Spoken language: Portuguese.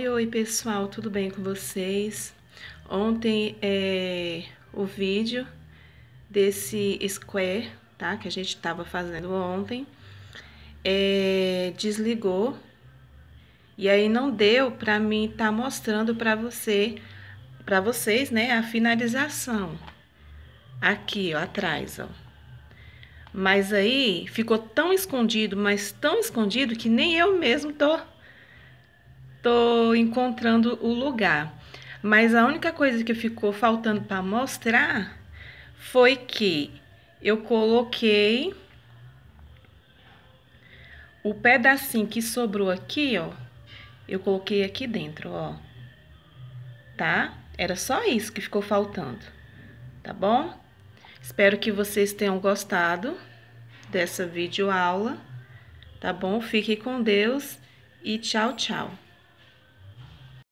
Oi, oi pessoal, tudo bem com vocês? Ontem é, o vídeo desse square, tá? Que a gente estava fazendo ontem, é, desligou e aí não deu para mim estar tá mostrando para você, para vocês, né? A finalização aqui, ó, atrás, ó. Mas aí ficou tão escondido, mas tão escondido que nem eu mesmo tô tô encontrando o lugar. Mas a única coisa que ficou faltando para mostrar foi que eu coloquei o pedacinho que sobrou aqui, ó, eu coloquei aqui dentro, ó. Tá? Era só isso que ficou faltando, tá bom? Espero que vocês tenham gostado dessa videoaula, tá bom? Fique com Deus e tchau, tchau.